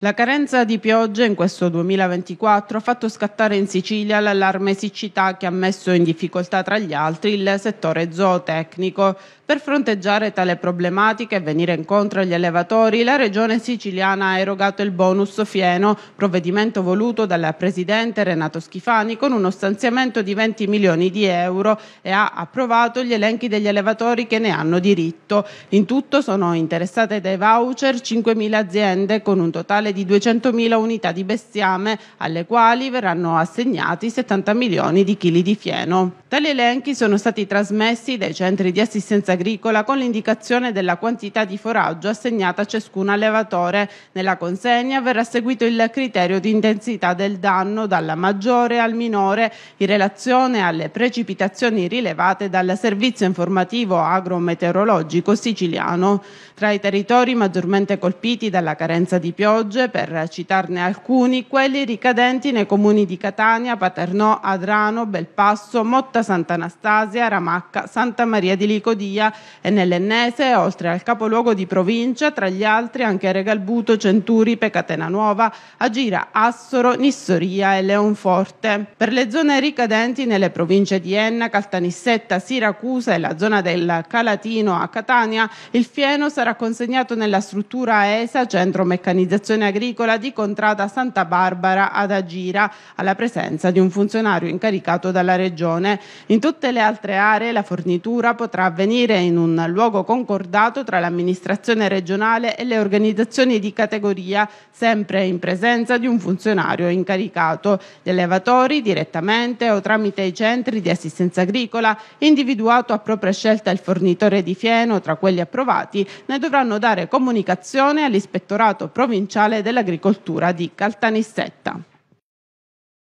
La carenza di piogge in questo 2024 ha fatto scattare in Sicilia l'allarme siccità che ha messo in difficoltà tra gli altri il settore zootecnico. Per fronteggiare tale problematica e venire incontro agli allevatori, la regione siciliana ha erogato il bonus fieno, provvedimento voluto dal presidente Renato Schifani con uno stanziamento di 20 milioni di euro e ha approvato gli elenchi degli allevatori che ne hanno diritto. In tutto sono interessate dai voucher 5.000 aziende con un totale totale di 200.000 unità di bestiame alle quali verranno assegnati 70 milioni di chili di fieno. Tali elenchi sono stati trasmessi dai centri di assistenza agricola con l'indicazione della quantità di foraggio assegnata a ciascun allevatore. Nella consegna verrà seguito il criterio di intensità del danno dalla maggiore al minore in relazione alle precipitazioni rilevate dal servizio informativo agrometeorologico siciliano. Tra i territori maggiormente colpiti dalla carenza di piogge, per citarne alcuni, quelli ricadenti nei comuni di Catania, Paternò, Adrano, Belpasso, Motta Calcutta, Sant'Anastasia, Ramacca, Santa Maria di Licodia e nell'Ennese, oltre al capoluogo di provincia, tra gli altri anche Regalbuto, Centuri, Pecatena Nuova, Agira, Assoro, Nissoria e Leonforte. Per le zone ricadenti nelle province di Enna, Caltanissetta, Siracusa e la zona del Calatino a Catania, il fieno sarà consegnato nella struttura ESA, Centro Meccanizzazione Agricola di Contrada Santa Barbara ad Agira, alla presenza di un funzionario incaricato dalla Regione. In tutte le altre aree la fornitura potrà avvenire in un luogo concordato tra l'amministrazione regionale e le organizzazioni di categoria, sempre in presenza di un funzionario incaricato, gli allevatori direttamente o tramite i centri di assistenza agricola, individuato a propria scelta il fornitore di fieno tra quelli approvati, ne dovranno dare comunicazione all'ispettorato provinciale dell'agricoltura di Caltanissetta.